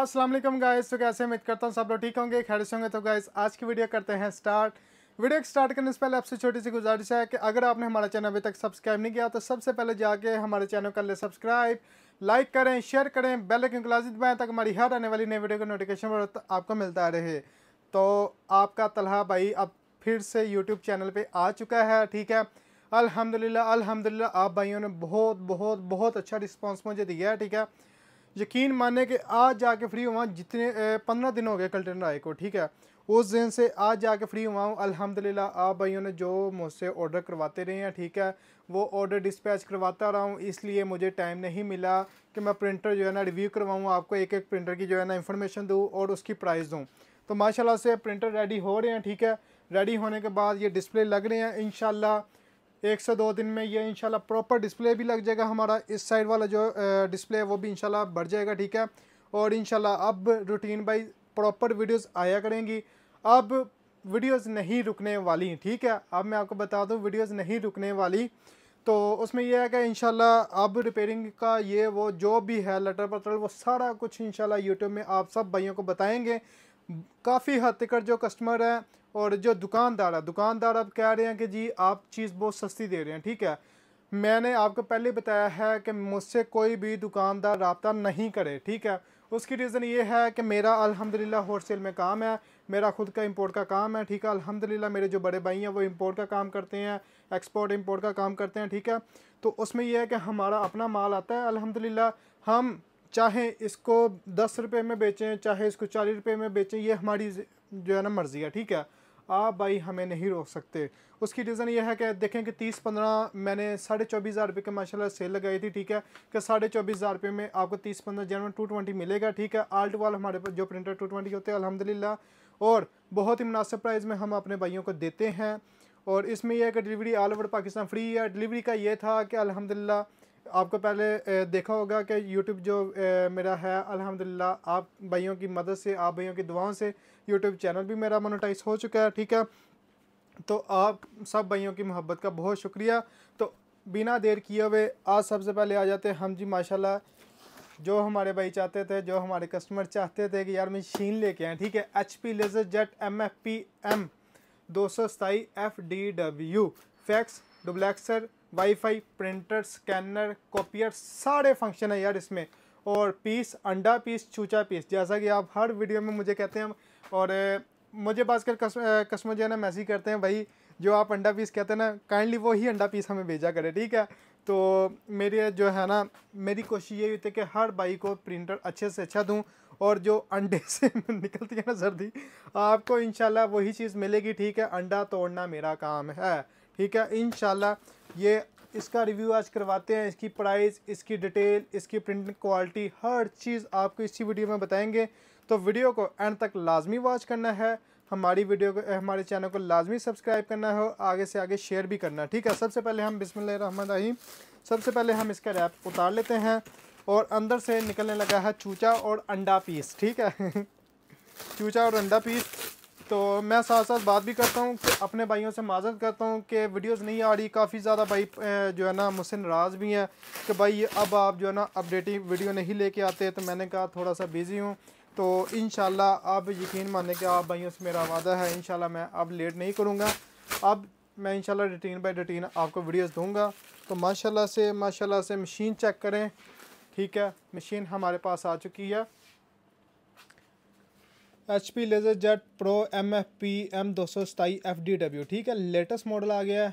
Aslam guys तो कैसे उम्मीद करता हूँ सब लोग ठीक होंगे खैर से होंगे तो गाइस आज की वीडियो करते हैं स्टार्ट वीडियो स्टार्ट करने से पहले आपसे छोटी सी गुजारिश है कि अगर आपने हमारा चैनल अभी तक सब्सक्राइब नहीं किया तो सबसे पहले जाके हमारे चैनल कर ले सब्सक्राइब लाइक करें शेयर करें बेल आइकन क्लास दबाएं ताकि हमारी हर आने वाली नई वीडियो का नोटिफिकेशन आपको मिलता रहे तो आपका तलहा भाई अब फिर से यूट्यूब चैनल पर आ चुका है ठीक है अलहमदिल्ला अलहमदिल्ला आप भाइयों ने बहुत बहुत बहुत अच्छा रिस्पॉन्स मुझे दिया है ठीक है यकीन माने कि आज जाके फ्री हुआ जितने पंद्रह दिन हो गए कल्टन राय को ठीक है उस दिन से आज जाके फ्री हुआ हूँ अल्हम्दुलिल्लाह आप भाइयों ने जो मुझसे ऑर्डर करवाते रहे हैं ठीक है वो ऑर्डर डिस्पैच करवाता रहा हूँ इसलिए मुझे टाइम नहीं मिला कि मैं प्रिंटर जो है ना रिव्यू करवाऊँ आपको एक एक प्रिंटर की जो है ना इन्फॉर्मेशन दूँ और उसकी प्राइस दूँ तो माशाला से प्रिंटर रेडी हो रहे हैं ठीक है रेडी होने के बाद ये डिस्प्ले लग रहे हैं इन एक से दो दिन में ये इंशाल्लाह प्रॉपर डिस्प्ले भी लग जाएगा हमारा इस साइड वाला जो डिस्प्ले है वो भी इंशाल्लाह बढ़ जाएगा ठीक है और इंशाल्लाह अब रूटीन बाई प्रॉपर वीडियोस आया करेंगी अब वीडियोस नहीं रुकने वाली ठीक है अब मैं आपको बता दूँ वीडियोस नहीं रुकने वाली तो उसमें यह है कि इन अब रिपेयरिंग का ये वो जो भी है लटर पत्र वो सारा कुछ इन यूट्यूब में आप सब भाइयों को बताएंगे काफ़ी हद तक जो कस्टमर है और जो दुकानदार है दुकानदार अब कह रहे हैं कि जी आप चीज़ बहुत सस्ती दे रहे हैं ठीक है मैंने आपको पहले बताया है कि मुझसे कोई भी दुकानदार रबता नहीं करे ठीक है उसकी रीज़न ये है कि मेरा अल्हम्दुलिल्लाह होलसेल में काम है मेरा खुद का इंपोर्ट का काम है ठीक है अल्हम्दुलिल्लाह मेरे जो बड़े भाई हैं वो इंपोर्ट का काम करते हैं एक्सपोर्ट इंपोर्ट का काम करते हैं ठीक है तो उसमें यह है कि हमारा अपना माल आता है अल्हम्दुलिल्लाह हम चाहे इसको दस रुपये में बेचें चाहे इसको चालीस रुपये में बेचें ये हमारी जो है ना मर्ज़ी है ठीक है आप भाई हमें नहीं रोक सकते उसकी रीज़न ये है कि देखें कि तीस पंद्रह मैंने साढ़े चौबीस हज़ार रुपये के माशाला सेल लगाई थी ठीक है कि साढ़े चौबीस हज़ार रुपये में आपको तीस पंद्रह जनवर टू ट्वेंटी मिलेगा ठीक है आल्ट वाल हमारे पास जो प्रिंटर टू ट्वेंटी होते हैं अलहमदिल्ला और बहुत ही मुनासिब प्राइस में हम अपने भाइयों को देते हैं और इसमें यह है कि delivery all over Pakistan free है डिलीवरी का ये था कि अलहमदिल्ला आपको पहले देखा होगा कि YouTube जो मेरा है अल्हम्दुलिल्लाह आप भाइयों की मदद से आप भाइयों की दुआओं से YouTube चैनल भी मेरा मोनोटाइज हो चुका है ठीक है तो आप सब भाइयों की मोहब्बत का बहुत शुक्रिया तो बिना देर किए हुए आज सबसे पहले आ जाते हैं हम जी माशाल्लाह जो हमारे भाई चाहते थे जो हमारे कस्टमर चाहते थे कि यार मशीन कर आए ठीक है H P LaserJet M F P M दो सौ सताई F D W fax duplexer wifi printer scanner copier सारे फंक्शन है यार इसमें और पीस अंडा पीस चूचा पीस जैसा कि आप हर वीडियो में मुझे कहते हैं और मुझे पास कर कस्टमर जो है ना मैसेज करते हैं भाई जो आप अंडा पीस कहते हैं ना काइंडली वो ही अंडा पीस हमें भेजा करें ठीक है तो मेरे जो है ना मेरी कोशिश यही होती है कि हर भाई को प्रिंटर अच्छे से अच्छा दूँ और जो अंडे से निकलती है ना सर्दी आपको इन वही चीज़ मिलेगी ठीक है अंडा तोड़ना मेरा काम है ठीक है इन ये इसका रिव्यू आज करवाते हैं इसकी प्राइस इसकी डिटेल इसकी प्रिंटिंग क्वालिटी हर चीज़ आपको इसी वीडियो में बताएंगे तो वीडियो को एंड तक लाजमी वॉच करना है हमारी वीडियो को हमारे चैनल को लाजमी सब्सक्राइब करना है और आगे से आगे शेयर भी करना है ठीक है सबसे पहले हम बिसमीम सबसे पहले हम इसका रैप उतार लेते हैं और अंदर से निकलने लगा है चूचा और अंडा पीस ठीक है चूचा और अंडा पीस तो मैं साथ साथ बात भी करता हूँ अपने भाइयों से माजत करता हूँ कि वीडियोस नहीं आ रही काफ़ी ज़्यादा भाई जो है ना मुझसे नाराज़ भी हैं कि भाई अब आप जो है ना अपडेटिंग वीडियो नहीं लेके आते तो मैंने कहा थोड़ा सा बिज़ी हूँ तो इन आप यकीन माने कि आप भाइयों से मेरा वादा है इन मैं अब लेट नहीं करूँगा अब मैं इंशाल्लाह रूटीन बाई रूटीन आपको वीडियोस दूंगा तो माशाल्लाह से माशाल्लाह से मशीन चेक करें ठीक है मशीन हमारे पास आ चुकी है H P LaserJet pro M F P M दो सौ सताई एफ डी डब्ल्यू ठीक है लेटेस्ट मॉडल आ गया है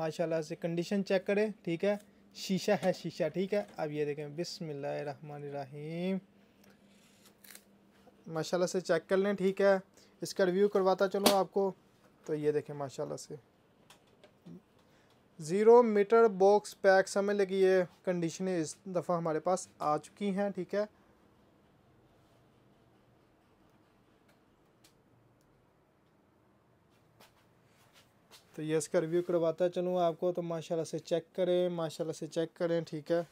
माशाल्लाह से कंडीशन चेक करें ठीक है शीशा है शीशा ठीक है अब ये देखें बिसमीम माशाल्लाह से चेक कर लें ठीक है इसका रिव्यू करवाता चलो आपको तो ये देखें माशाल्लाह से ज़ीरो मीटर बॉक्स पैक समझ लगी ये कंडीशन इस दफ़ा हमारे पास आ चुकी हैं ठीक है तो ये इसका रिव्यू करवाता चलूँ आपको तो माशाल्लाह से चेक करें माशाल्लाह से चेक करें ठीक है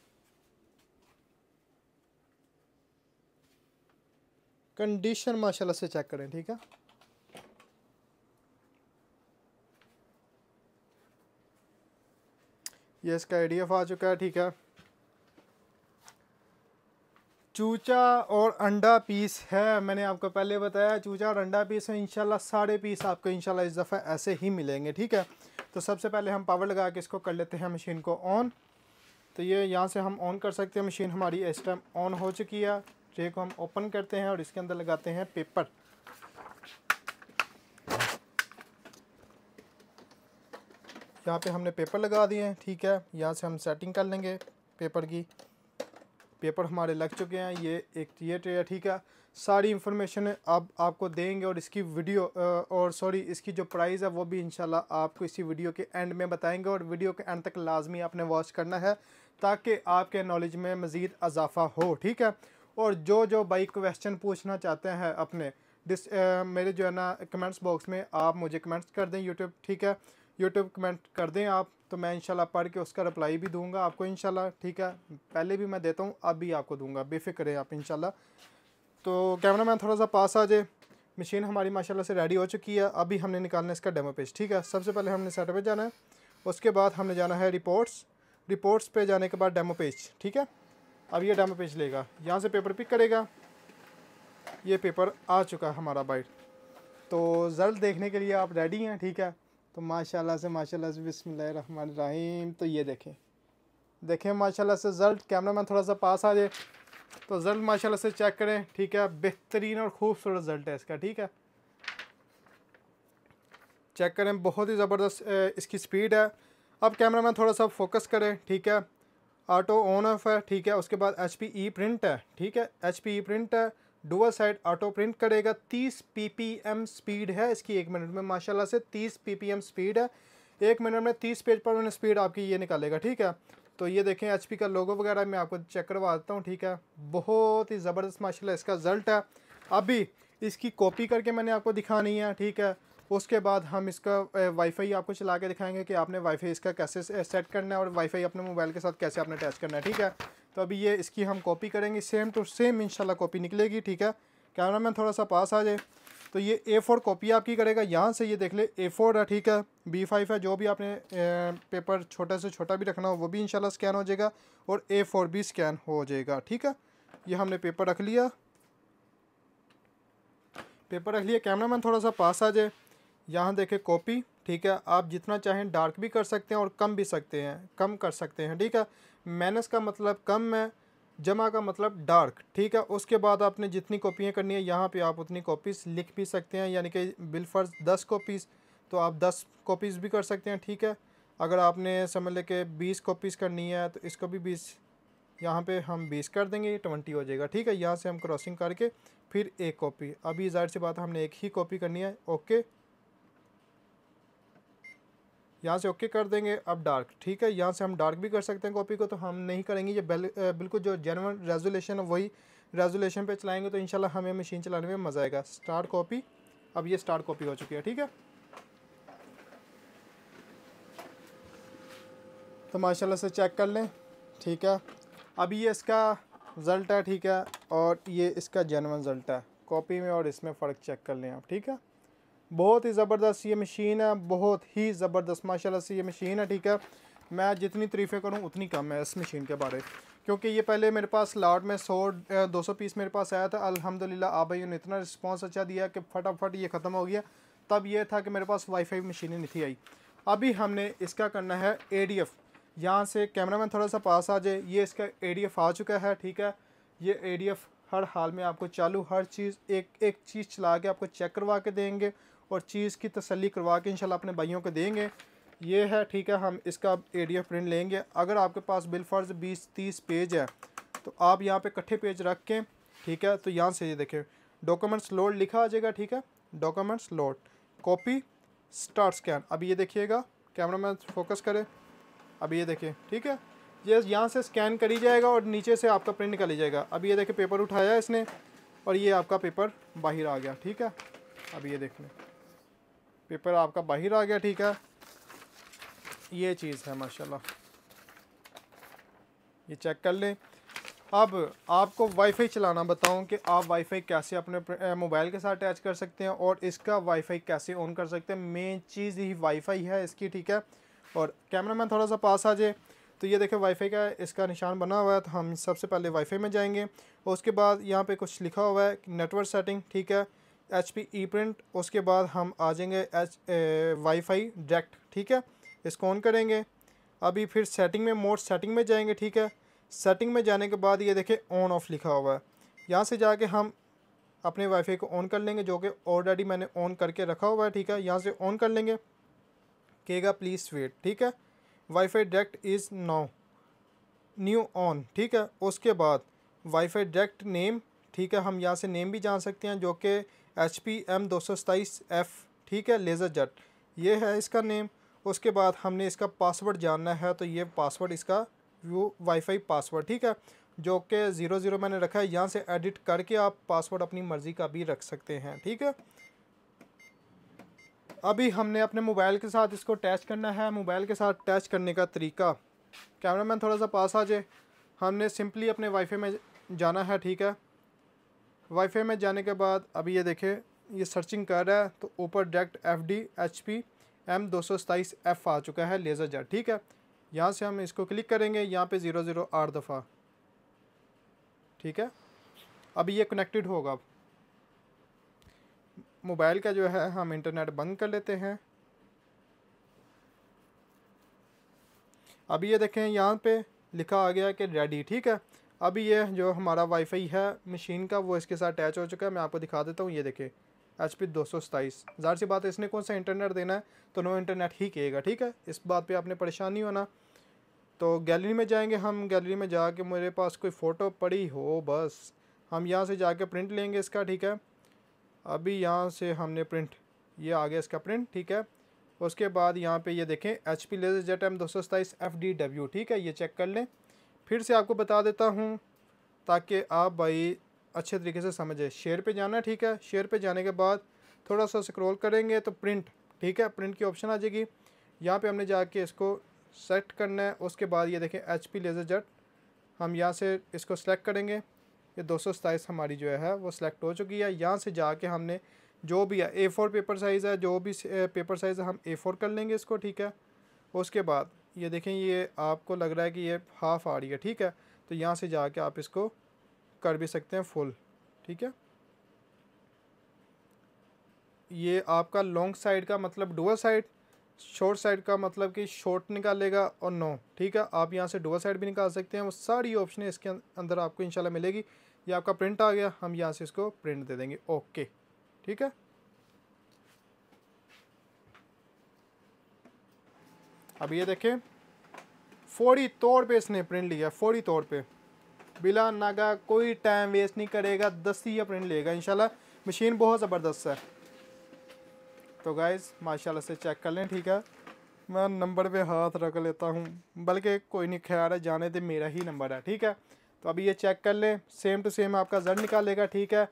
कंडीशन माशाल्लाह से चेक करें ठीक है ये इसका आई आ चुका है ठीक है चूचा और अंडा पीस है मैंने आपको पहले बताया चूचा और अंडा पीस है इंशाल्लाह सारे पीस आपको इंशाल्लाह इस दफ़ा ऐसे ही मिलेंगे ठीक है तो सबसे पहले हम पावर लगा के इसको कर लेते हैं मशीन को ऑन तो ये यहाँ से हम ऑन कर सकते हैं मशीन हमारी इस टाइम ऑन हो चुकी है ट्रे को हम ओपन करते हैं और इसके अंदर लगाते हैं पेपर यहाँ पे हमने पेपर लगा दिए हैं ठीक है यहाँ से हम सेटिंग कर लेंगे पेपर की पेपर हमारे लग चुके हैं ये एक थिएटर है ठीक है सारी इन्फॉर्मेशन अब आप, आपको देंगे और इसकी वीडियो और सॉरी इसकी जो प्राइस है वो भी इंशाल्लाह आपको इसी वीडियो के एंड में बताएंगे और वीडियो के एंड तक लाजमी आपने वॉच करना है ताकि आपके नॉलेज में मज़ीद अजाफा हो ठीक है और जो जो भाई क्वेश्चन पूछना चाहते हैं अपने डिस मेरे जो है ना कमेंट्स बॉक्स में आप मुझे कमेंट्स कर दें यूट्यूब ठीक है यूट्यूब कमेंट कर दें आप तो मैं इंशाल्लाह पढ़ के उसका रिप्लाई भी दूंगा आपको इंशाल्लाह ठीक है पहले भी मैं देता हूँ अब भी आपको दूंगा बेफिक्र आप इंशाल्लाह तो कैमरा मैन थोड़ा सा पास आ जाए मशीन हमारी माशाल्लाह से रेडी हो चुकी है अभी हमने निकालना है इसका डेमो पेज ठीक है सबसे पहले हमने सेटअप पे जाना है उसके बाद हमने जाना है रिपोर्ट्स रिपोर्ट्स पे जाने के बाद डेमो पेज ठीक है अब ये डेमो पेज लेगा यहाँ से पेपर पिक करेगा ये पेपर आ चुका है हमारा बाइट तो रिज़ल्ट देखने के लिए आप रेडी हैं ठीक है तो माशाल्लाह से माशाल्लाह से बिसमिल्ल रहीम तो ये देखें देखें माशाल्लाह से रिज़ल्ट कैमरा मैन थोड़ा सा पास आ जाए तो रिज़ल्ट माशाल्लाह से चेक करें ठीक है बेहतरीन और ख़ूबसूरत रिज़ल्ट है इसका ठीक है चेक करें बहुत ही ज़बरदस्त इसकी स्पीड है अब कैमरा मैन थोड़ा सा फोकस करें ठीक है ऑटो ऑन ऑफ है ठीक है उसके बाद एच पी ई प्रिंट है ठीक है एच पी ई प्रिंट है डुअल साइड ऑटो प्रिंट करेगा 30 पीपीएम स्पीड है इसकी एक मिनट में माशाल्लाह से 30 पीपीएम स्पीड है एक मिनट में 30 पेज पर मिनट स्पीड आपकी ये निकालेगा ठीक है तो ये देखें एच का लोगो वगैरह मैं आपको चेक करवा देता हूँ ठीक है बहुत ही ज़बरदस्त माशाल्लाह इसका रिज़ल्ट है अभी इसकी कॉपी करके मैंने आपको दिखानी है ठीक है उसके बाद हम इसका वाईफाई आपको चला के दिखाएंगे कि आपने वाईफाई इसका कैसे सेट करना है और वाईफाई अपने मोबाइल के साथ कैसे आपने अटैच करना है ठीक है तो अभी ये इसकी हम कॉपी करेंगे सेम टू सेम इंशाल्लाह कॉपी निकलेगी ठीक है कैमरा मैन थोड़ा सा पास आ जाए तो ये ए फोर कॉपी आपकी करेगा यहाँ से ये देख ले ए फोर है ठीक है बी फाइव है जो भी आपने पेपर छोटा से छोटा भी रखना हो वो भी इनशाला स्कैन हो जाएगा और ए फोर भी स्कैन हो जाएगा ठीक है ये हमने पेपर रख लिया पेपर रख लिया कैमरा मैन थोड़ा सा पास आ जाए यहाँ देखे कॉपी ठीक है आप जितना चाहें डार्क भी कर सकते हैं और कम भी सकते हैं कम कर सकते हैं ठीक है माइनस का मतलब कम है जमा का मतलब डार्क ठीक है उसके बाद आपने जितनी कॉपियाँ करनी है यहाँ पे आप उतनी कॉपीज़ लिख भी सकते हैं यानी कि बिलफर्ज दस कॉपीज़ तो आप दस कॉपीज़ भी कर सकते हैं ठीक है अगर आपने समझ लें कि बीस कॉपीज़ करनी है तो इसको भी बीस यहाँ पे हम बीस कर देंगे ये ट्वेंटी हो जाएगा ठीक है यहाँ से हम क्रॉसिंग करके फिर एक कॉपी अभी जाहिर सी बात हमने एक ही कॉपी करनी है ओके यहाँ से ओके कर देंगे अब डार्क ठीक है यहाँ से हम डार्क भी कर सकते हैं कॉपी को तो हम नहीं करेंगे ये बिल्कुल जो जेनवन रेजोलेशन है वही रेजोलेशन पे चलाएंगे तो इंशाल्लाह हमें मशीन चलाने में मज़ा आएगा स्टार्ट कॉपी अब ये स्टार्ट कॉपी हो चुकी है ठीक है तो माशाल्लाह से चेक कर लें ठीक है अभी ये इसका रिज़ल्ट है ठीक है और ये इसका जेनवन रिज़ल्ट है कॉपी में और इसमें फ़र्क चेक कर लें आप ठीक है बहुत ही ज़बरदस्त ये मशीन है बहुत ही ज़बरदस्त माशाल्लाह से ये मशीन है ठीक है मैं जितनी तरीफ़ें करूँ उतनी कम है इस मशीन के बारे क्योंकि ये पहले मेरे पास लाट में सौ दो सौ पीस मेरे पास आया था अल्हम्दुलिल्लाह आप भाइयों ने इतना रिस्पांस अच्छा दिया कि फटाफट ये ख़त्म हो गया तब ये था कि मेरे पास वाईफाई मशीनें नहीं थी आई अभी हमने इसका करना है ए डी एफ़ यहाँ से मैन थोड़ा सा पास आ जाए ये इसका ए डी एफ़ आ चुका है ठीक है ये ए डी एफ़ हर हाल में आपको चालू हर चीज़ एक एक चीज़ चला के आपको चेक करवा के देंगे और चीज़ की तसली करवा के इंशाल्लाह अपने भाइयों को देंगे ये है ठीक है हम इसका एडीएफ प्रिंट लेंगे अगर आपके पास बिलफर्ज बीस तीस पेज है तो आप यहाँ पे इकट्ठे पेज रख के ठीक है तो यहाँ से ये देखें डॉक्यूमेंट्स लोड लिखा आ जाएगा ठीक है documents load copy start scan अब ये देखिएगा कैमरा मैन फोकस करे अब ये देखिए ठीक है ये यहाँ से स्कैन करी जाएगा और नीचे से आपका प्रिंट निकाली जाएगा अब ये देखें पेपर उठाया इसने और ये आपका पेपर बाहर आ गया ठीक है अब ये देख लें पेपर आपका बाहर आ गया ठीक है ये चीज़ है माशाल्लाह ये चेक कर लें अब आपको वाईफाई चलाना बताऊं कि आप वाईफाई कैसे अपने मोबाइल के साथ अटैच कर सकते हैं और इसका वाईफाई कैसे ऑन कर सकते हैं मेन चीज़ ही वाईफाई है इसकी ठीक है और कैमरा मैन थोड़ा सा पास आ जाए तो ये देखें वाईफाई का इसका निशान बना हुआ है तो हम सबसे पहले वाईफाई में जाएंगे और उसके बाद यहाँ पे कुछ लिखा हुआ है नेटवर्क सेटिंग ठीक है एच पी ई प्रिंट उसके बाद हम आ जाएंगे एच वाईफाई डायरेक्ट ठीक है इसको ऑन करेंगे अभी फिर सेटिंग में मोड सेटिंग में जाएंगे ठीक है सेटिंग में जाने के बाद ये देखें ऑन ऑफ लिखा हुआ है यहाँ से जाके हम अपने वाईफाई को ऑन कर लेंगे जो कि ऑलरेडी मैंने ऑन करके रखा हुआ है ठीक है यहाँ से ऑन कर लेंगे कहेगा प्लीज़ वेट ठीक है wifi direct is now new on ठीक है उसके बाद वाईफाई डायरेक्ट नेम ठीक है हम यहाँ से नेम भी जान सकते हैं जो कि एच पी एम दो सौ सताईस एफ़ ठीक है लेज़र जट ये है इसका नेम उसके बाद हमने इसका पासवर्ड जानना है तो ये पासवर्ड इसका व्यू वाईफाई पासवर्ड ठीक है जो कि ज़ीरो ज़ीरो मैंने रखा है यहाँ से एडिट करके आप पासवर्ड अपनी मर्ज़ी का भी रख सकते हैं ठीक है अभी हमने अपने मोबाइल के साथ इसको टैच करना है मोबाइल के साथ टैच करने का तरीका कैमरा मैन थोड़ा सा पास आ जाए हमने सिंपली अपने वाईफाई में जाना है ठीक है वाईफाई में जाने के बाद अभी ये देखें ये सर्चिंग कर रहा है तो ऊपर direct F D H P M दो सौ सताईस एफ़ आ चुका है लेज़र जेट ठीक है यहाँ से हम इसको क्लिक करेंगे यहाँ पे ज़ीरो ज़ीरो आठ दफ़ा ठीक है अभी ये कनेक्टेड होगा मोबाइल का जो है हम इंटरनेट बंद कर लेते हैं अभी ये देखें यहाँ पे लिखा आ गया कि रेडी ठीक है अभी ये जो हमारा वाईफाई है मशीन का वो इसके साथ अटैच हो चुका है मैं आपको दिखा देता हूँ ये देखें एच पी दो सौ सताईस ज़ाहिर सी बात है इसने कौन सा इंटरनेट देना है तो नो इंटरनेट ही कहेगा ठीक है इस बात पे आपने परेशान नहीं होना तो गैलरी में जाएंगे हम गैलरी में जाके मेरे पास कोई फ़ोटो पड़ी हो बस हम यहाँ से जाके प्रिंट लेंगे इसका ठीक है अभी यहाँ से हमने प्रिंट ये आ गया इसका प्रिंट ठीक है उसके बाद यहाँ पे ये देखें H P LaserJet M दो सौ सताईस एफ डी डब्ल्यू ठीक है ये चेक कर लें फिर से आपको बता देता हूँ ताकि आप भाई अच्छे तरीके से समझें शेयर पे जाना ठीक है शेयर पे जाने के बाद थोड़ा सा स्क्रॉल करेंगे तो प्रिंट ठीक है प्रिंट की ऑप्शन आ जाएगी यहाँ पे हमने जाके इसको सेलेक्ट करना है उसके बाद ये देखें एच पी लेज़र जेट हम यहाँ से इसको सेलेक्ट करेंगे ये दो हमारी जो है वो सिलेक्ट हो चुकी है यहाँ से जाके हमने जो भी है ए फोर पेपर साइज़ है जो भी पेपर साइज़ है हम ए फोर कर लेंगे इसको ठीक है उसके बाद ये देखें ये आपको लग रहा है कि ये हाफ़ आ रही है ठीक है तो यहाँ से जाके आप इसको कर भी सकते हैं फुल ठीक है ये आपका लॉन्ग साइड का मतलब डुअल साइड शॉर्ट साइड का मतलब कि शॉर्ट निकालेगा और नो ठीक है आप यहाँ से डुअल साइड भी निकाल सकते हैं वो सारी ऑप्शन इसके अं-, अंदर आपको इंशाल्लाह मिलेगी ये आपका प्रिंट आ गया हम यहाँ से इसको प्रिंट दे देंगे ओके ठीक है अब ये देखें फौरी तौर पे इसने प्रिंट लिया फौरी तौर पे बिला नागा कोई टाइम वेस्ट नहीं करेगा दस ही प्रिंट लेगा इंशाल्लाह मशीन बहुत ज़बरदस्त है तो गाइज़ माशाल्लाह से चेक कर लें ठीक है मैं नंबर पे हाथ रख लेता हूँ बल्कि कोई नहीं ख्याल है जाने दे मेरा ही नंबर है ठीक है तो अभी ये चेक कर लें सेम टू सेम आपका जर निकालेगा ठीक है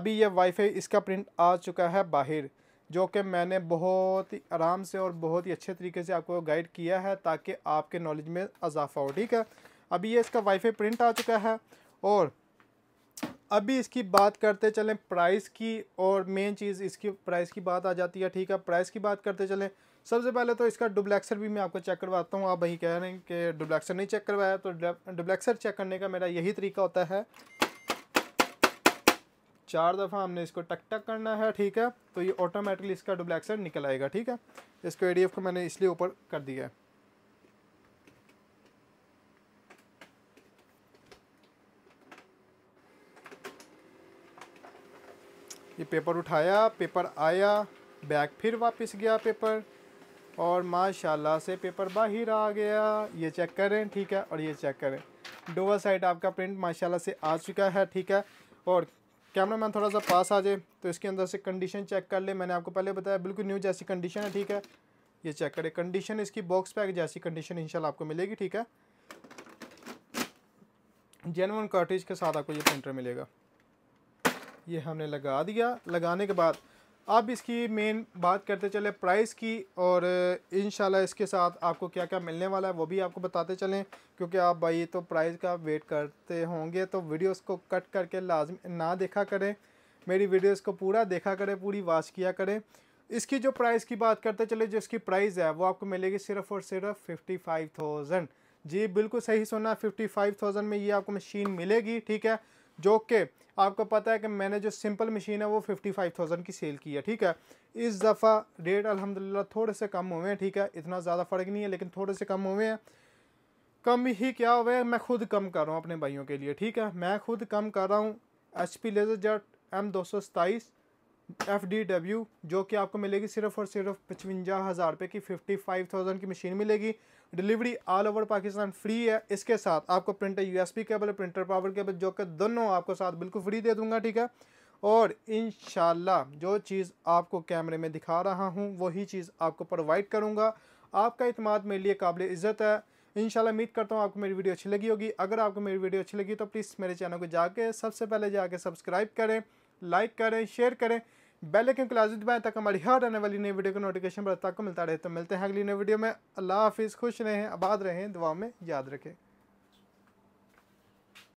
अभी ये वाईफाई इसका प्रिंट आ चुका है बाहर जो कि मैंने बहुत ही आराम से और बहुत ही अच्छे तरीके से आपको गाइड किया है ताकि आपके नॉलेज में अजाफा हो ठीक है अभी ये इसका वाईफाई प्रिंट आ चुका है और अभी इसकी बात करते चलें प्राइस की और मेन चीज़ इसकी प्राइस की बात आ जाती है ठीक है प्राइस की बात करते चलें सबसे पहले तो इसका डुब्लैक्सर भी मैं आपको चेक करवाता हूँ आप वहीं कह रहे हैं कि डुब्लैक्सर नहीं चेक करवाया तो डुब्लैक्सर चेक करने का मेरा यही तरीका होता है चार दफ़ा हमने इसको टक टक करना है ठीक है तो ये ऑटोमेटिकली इसका डुब्लैक्सर निकल आएगा ठीक है इसको ए को मैंने इसलिए ऊपर कर दिया है ये पेपर उठाया पेपर आया बैग फिर वापस गया पेपर और माशाल्लाह से पेपर बाहर आ गया ये चेक करें ठीक है और ये चेक करें डोवर साइड आपका प्रिंट माशाल्लाह से आ चुका है ठीक है और कैमरा मैन थोड़ा सा पास आ जाए तो इसके अंदर से कंडीशन चेक कर ले मैंने आपको पहले बताया बिल्कुल न्यू जैसी कंडीशन है ठीक है ये चेक करें कंडीशन इसकी बॉक्स पैक जैसी कंडीशन इन आपको मिलेगी ठीक है जेनवन कार्टेज के साथ आपको ये प्रिंटर मिलेगा ये हमने लगा दिया लगाने के बाद अब इसकी मेन बात करते चले प्राइस की और इन इसके साथ आपको क्या क्या मिलने वाला है वो भी आपको बताते चलें क्योंकि आप भाई तो प्राइस का वेट करते होंगे तो वीडियोस को कट करके लाजम ना देखा करें मेरी वीडियोस को पूरा देखा करें पूरी वाच किया करें इसकी जो प्राइस की बात करते चले जो इसकी प्राइस है वो आपको मिलेगी सिर्फ़ और सिर्फ फिफ्टी फाइव थाउजेंड जी बिल्कुल सही सुना फिफ्टी फाइव थाउजेंड में ये आपको मशीन मिलेगी ठीक है जो कि आपको पता है कि मैंने जो सिंपल मशीन है वो फिफ्टी फाइव थाउजेंड की सेल की है ठीक है इस दफ़ा रेट अल्हम्दुलिल्लाह थोड़े से कम हुए हैं ठीक है इतना ज़्यादा फ़र्क नहीं है लेकिन थोड़े से कम हुए हैं कम ही क्या हुआ है मैं खुद कम कर रहा हूँ अपने भाइयों के लिए ठीक है मैं खुद कम कर रहा हूँ H P LaserJet M दो सौ सताईस एफ डी डब्ल्यू जो कि आपको मिलेगी सिर्फ और सिर्फ पचवंजा हज़ार रुपये की फिफ्टी फाइव थाउजेंड की मशीन मिलेगी delivery all over Pakistan free है इसके साथ आपको प्रिंटर पी केबल प्रिंटर पावर केबल जो कि दोनों आपको साथ बिल्कुल फ्री दे दूंगा ठीक है और इन जो चीज़ आपको कैमरे में दिखा रहा हूँ वही चीज़ आपको प्रोवाइड करूँगा आपका अतमाद मेरे लिए काबिल इज़्ज़त है इन उम्मीद करता हूँ आपको मेरी वीडियो अच्छी लगी होगी अगर आपको मेरी वीडियो अच्छी लगी तो प्लीज़ मेरे चैनल को जाके सबसे पहले जाके सब्सक्राइब करें लाइक करें शेयर करें बेल आइकन क्लास लाजमी दबाएं ताकि हमारी हर आने वाली नई वीडियो का नोटिफिकेशन पर को मिलता रहे तो मिलते हैं अगली नई वीडियो में अल्लाह हाफिज़ खुश रहें आबाद रहें दुआ में याद रखें